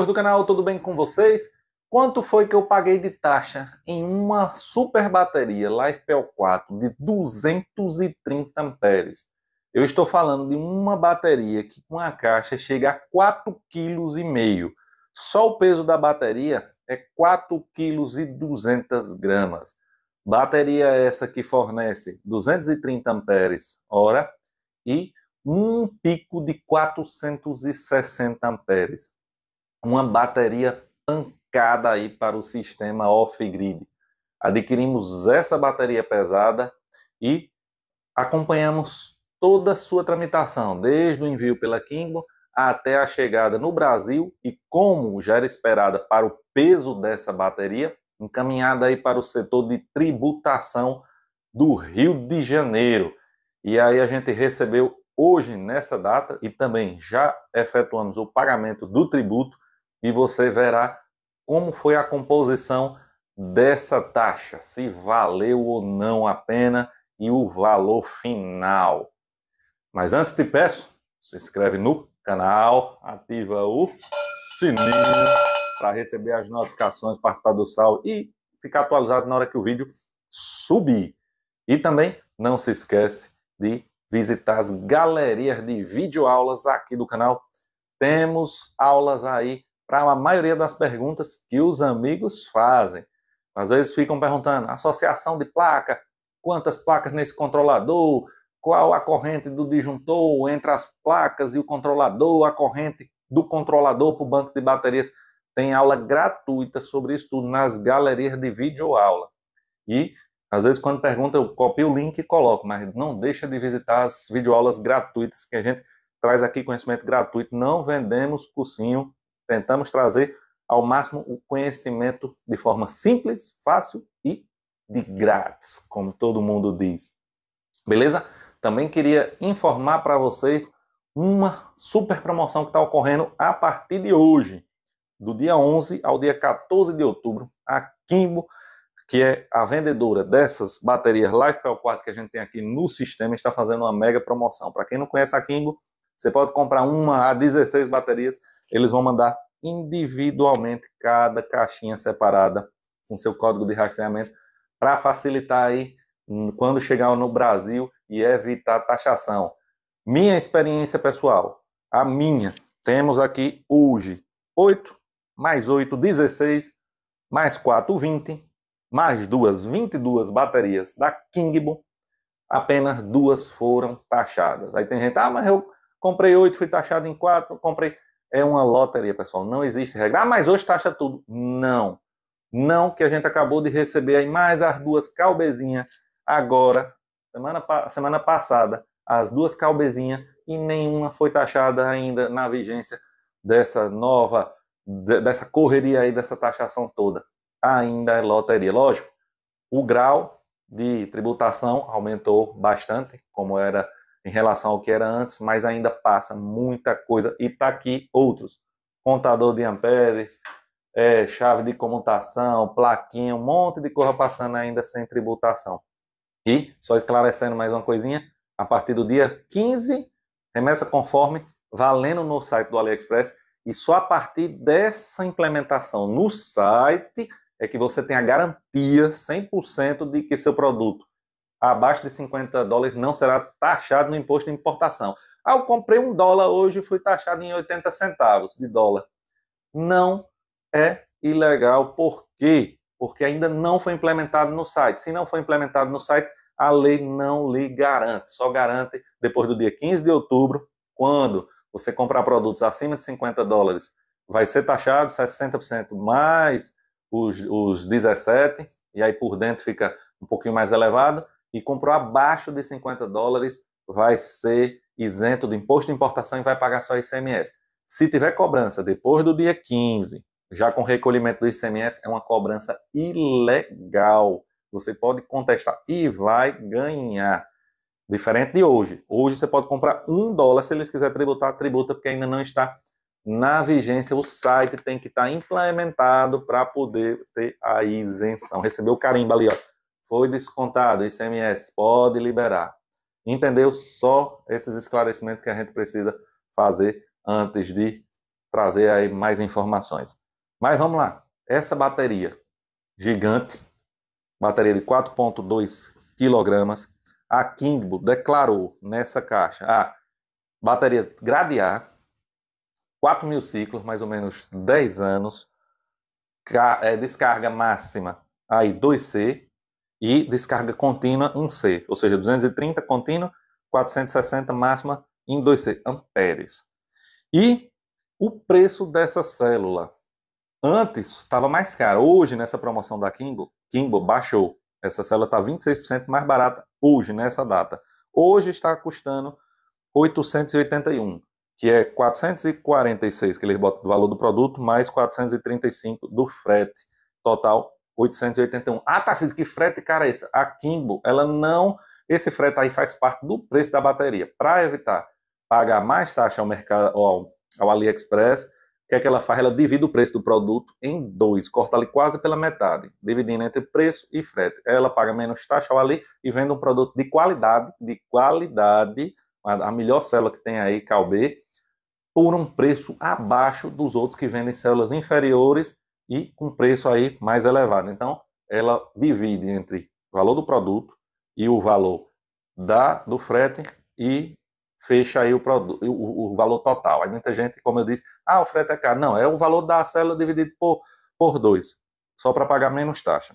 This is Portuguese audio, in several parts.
amigos do canal, tudo bem com vocês? Quanto foi que eu paguei de taxa em uma super bateria LifePel 4 de 230 amperes? Eu estou falando de uma bateria que com a caixa chega a 4,5 kg. Só o peso da bateria é 4,2 kg. Bateria essa que fornece 230 amperes hora e um pico de 460 amperes uma bateria pancada aí para o sistema off-grid. Adquirimos essa bateria pesada e acompanhamos toda a sua tramitação, desde o envio pela Kimbo até a chegada no Brasil e como já era esperada para o peso dessa bateria, encaminhada aí para o setor de tributação do Rio de Janeiro. E aí a gente recebeu hoje nessa data e também já efetuamos o pagamento do tributo e você verá como foi a composição dessa taxa, se valeu ou não a pena e o valor final. Mas antes te peço, se inscreve no canal, ativa o sininho para receber as notificações, participar do sal e ficar atualizado na hora que o vídeo subir. E também não se esquece de visitar as galerias de videoaulas aqui do canal. Temos aulas aí para a maioria das perguntas que os amigos fazem. Às vezes ficam perguntando: associação de placa, quantas placas nesse controlador, qual a corrente do disjuntor entre as placas e o controlador, a corrente do controlador para o banco de baterias. Tem aula gratuita sobre isso tudo nas galerias de vídeo aula. E às vezes, quando pergunta, eu copio o link e coloco, mas não deixa de visitar as videoaulas gratuitas que a gente traz aqui conhecimento gratuito. Não vendemos cursinho Tentamos trazer ao máximo o conhecimento de forma simples, fácil e de grátis, como todo mundo diz. Beleza? Também queria informar para vocês uma super promoção que está ocorrendo a partir de hoje, do dia 11 ao dia 14 de outubro, a Kimbo, que é a vendedora dessas baterias LifePel 4 que a gente tem aqui no sistema, está fazendo uma mega promoção. Para quem não conhece a Kimbo, você pode comprar uma a 16 baterias eles vão mandar individualmente cada caixinha separada com seu código de rastreamento para facilitar aí hum, quando chegar no Brasil e evitar taxação. Minha experiência pessoal, a minha, temos aqui hoje 8 mais 8, 16, mais 4, 20, mais duas, 22 baterias da Kingbo, apenas duas foram taxadas. Aí tem gente, ah, mas eu comprei 8, fui taxado em 4, comprei é uma loteria, pessoal. Não existe regra. Ah, mas hoje taxa tudo. Não. Não, que a gente acabou de receber aí mais as duas calbezinhas agora, semana, semana passada, as duas calbezinhas e nenhuma foi taxada ainda na vigência dessa nova, dessa correria aí, dessa taxação toda. Ainda é loteria. Lógico, o grau de tributação aumentou bastante, como era em relação ao que era antes, mas ainda passa muita coisa. E está aqui outros: contador de amperes, é, chave de comutação, plaquinha, um monte de coisa passando ainda sem tributação. E, só esclarecendo mais uma coisinha, a partir do dia 15, remessa conforme, valendo no site do AliExpress, e só a partir dessa implementação no site é que você tem a garantia 100% de que seu produto abaixo de 50 dólares não será taxado no imposto de importação. Ah, eu comprei um dólar hoje e fui taxado em 80 centavos de dólar. Não é ilegal. Por quê? Porque ainda não foi implementado no site. Se não foi implementado no site, a lei não lhe garante. Só garante depois do dia 15 de outubro, quando você comprar produtos acima de 50 dólares, vai ser taxado 60% mais os, os 17, e aí por dentro fica um pouquinho mais elevado e comprou abaixo de 50 dólares, vai ser isento do imposto de importação e vai pagar só ICMS. Se tiver cobrança depois do dia 15, já com recolhimento do ICMS, é uma cobrança ilegal. Você pode contestar e vai ganhar. Diferente de hoje. Hoje você pode comprar um dólar, se eles quiserem tributar, tributa, porque ainda não está na vigência. O site tem que estar implementado para poder ter a isenção. Recebeu o ali, ó. Foi descontado ICMS, pode liberar. Entendeu? Só esses esclarecimentos que a gente precisa fazer antes de trazer aí mais informações. Mas vamos lá. Essa bateria gigante, bateria de 4.2 kg, a Kingbo declarou nessa caixa a ah, bateria grade A, 4 mil ciclos, mais ou menos 10 anos, eh, descarga máxima aí 2C e descarga contínua 1C, ou seja, 230 contínua, 460 máxima em 2C amperes. E o preço dessa célula antes estava mais caro. Hoje nessa promoção da Kimbo, Kimbo baixou. Essa célula está 26% mais barata hoje nessa data. Hoje está custando 881, que é 446 que eles botam do valor do produto mais 435 do frete, total 881. Ah, Tarcísio, que frete, cara, é esse? A Kimbo, ela não. Esse frete aí faz parte do preço da bateria. Para evitar pagar mais taxa ao mercado, ao, ao AliExpress, o que é que ela faz? Ela divide o preço do produto em dois, corta ali quase pela metade, dividindo entre preço e frete. Ela paga menos taxa ao Ali e vende um produto de qualidade, de qualidade, a melhor célula que tem aí, Calbê, por um preço abaixo dos outros que vendem células inferiores e com preço aí mais elevado. Então, ela divide entre o valor do produto e o valor da do frete e fecha aí o, produto, o, o valor total. Aí muita gente, como eu disse, ah, o frete é caro. Não, é o valor da célula dividido por, por dois, só para pagar menos taxa.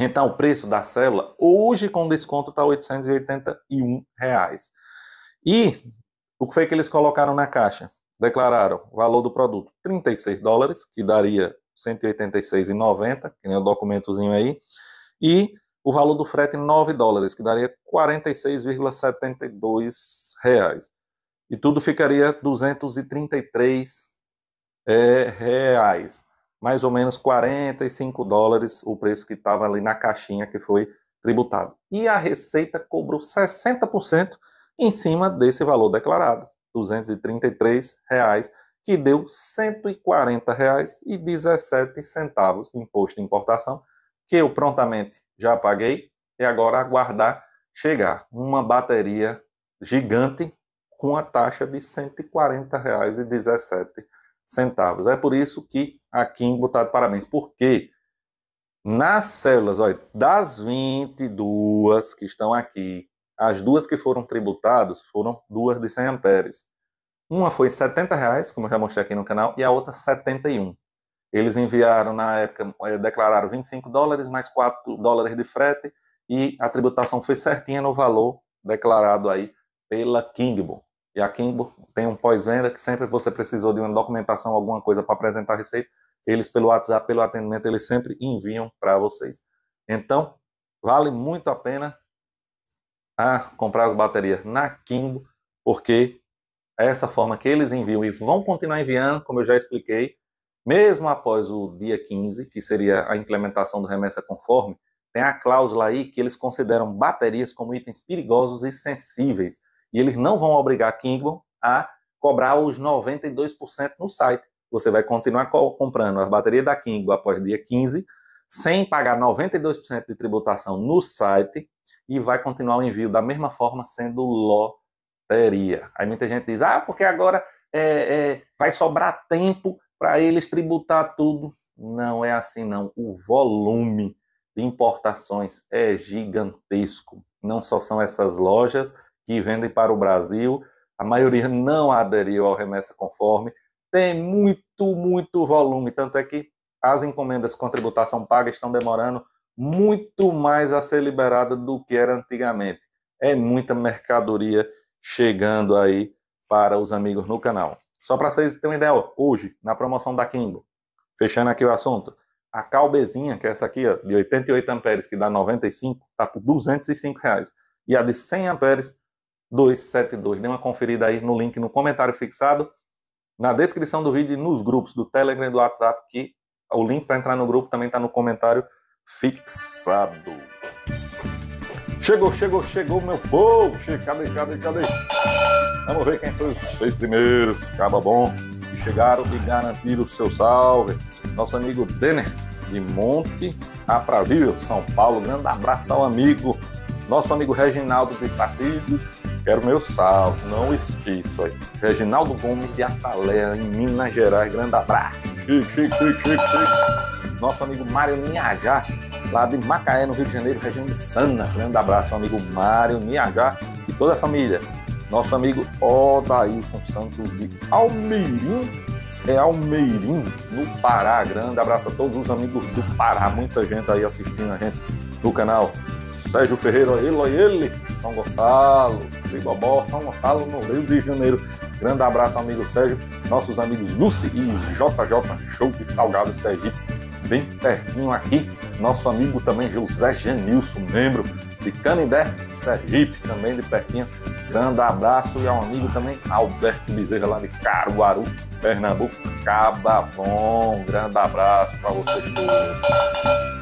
Então, o preço da célula, hoje com desconto, está R$ 881. Reais. E o que foi que eles colocaram na caixa? Declararam o valor do produto 36 dólares, que daria 186,90, que nem o documentozinho aí, e o valor do frete 9 dólares, que daria 46,72 reais. E tudo ficaria 233 é, reais, mais ou menos 45 dólares o preço que estava ali na caixinha que foi tributado. E a Receita cobrou 60% em cima desse valor declarado, R$ 233,00 que deu R$ 140,17 de imposto de importação, que eu prontamente já paguei e agora aguardar chegar uma bateria gigante com a taxa de R$ 140,17. É por isso que aqui em Botado Parabéns, porque nas células, olha, das 22 que estão aqui, as duas que foram tributadas foram duas de 100 amperes. Uma foi 70 reais, como eu já mostrei aqui no canal, e a outra 71. Eles enviaram, na época, eh, declararam 25 dólares mais 4 dólares de frete e a tributação foi certinha no valor declarado aí pela Kingbo. E a Kingbo tem um pós-venda que sempre você precisou de uma documentação, alguma coisa para apresentar a receita, eles pelo WhatsApp, pelo atendimento, eles sempre enviam para vocês. Então, vale muito a pena a ah, comprar as baterias na Kimbo, porque é essa forma que eles enviam e vão continuar enviando, como eu já expliquei, mesmo após o dia 15, que seria a implementação do remessa conforme, tem a cláusula aí que eles consideram baterias como itens perigosos e sensíveis. E eles não vão obrigar a Kingo a cobrar os 92% no site. Você vai continuar comprando as baterias da Kingo após dia 15, sem pagar 92% de tributação no site, e vai continuar o envio da mesma forma, sendo ló teria. Aí muita gente diz, ah, porque agora é, é, vai sobrar tempo para eles tributar tudo. Não é assim, não. O volume de importações é gigantesco. Não só são essas lojas que vendem para o Brasil, a maioria não aderiu ao remessa conforme. Tem muito, muito volume. Tanto é que as encomendas com tributação paga estão demorando muito mais a ser liberada do que era antigamente. É muita mercadoria chegando aí para os amigos no canal. Só para vocês terem uma ideia, hoje, na promoção da Kimbo, fechando aqui o assunto, a calbezinha, que é essa aqui, ó, de 88 amperes, que dá 95, tá por 205 reais. E a de 100 amperes, 272. Dê uma conferida aí no link no comentário fixado, na descrição do vídeo e nos grupos do Telegram e do WhatsApp, que o link para entrar no grupo também está no comentário fixado. Chegou, chegou, chegou, meu povo! Cadê, cadê, cadê? Vamos ver quem foi os seis primeiros, caba bom, chegaram e garantiram o seu salve. Nosso amigo Denner, de Monte Aprazível, São Paulo. Grande abraço ao amigo, nosso amigo Reginaldo de Tarcísio. Quero meu salve, não esqueça. Reginaldo Gomes de Ataléia, em Minas Gerais. Grande abraço. Chique, chique, chique, chique, chique. Nosso amigo Mário Minhajá, lá de Macaé, no Rio de Janeiro, região de Sana. Grande abraço, ao amigo Mário Niagá e toda a família. Nosso amigo Odailson Santos de Almeirim, é Almeirim, no Pará. Grande abraço a todos os amigos do Pará. Muita gente aí assistindo a gente no canal. Sérgio Ferreira, ele, ele, São Gonçalo, Tribobó, São Gonçalo, no Rio de Janeiro. Grande abraço, amigo Sérgio. Nossos amigos Lucy e JJ, show de salgado Sérgio, bem pertinho aqui nosso amigo também José Genilson, membro de Canindé, Sergipe, também de Pertinho. Grande abraço e ao amigo também Alberto Bezerra, lá de Caruaru, Pernambuco. Cabavon, grande abraço para vocês todos.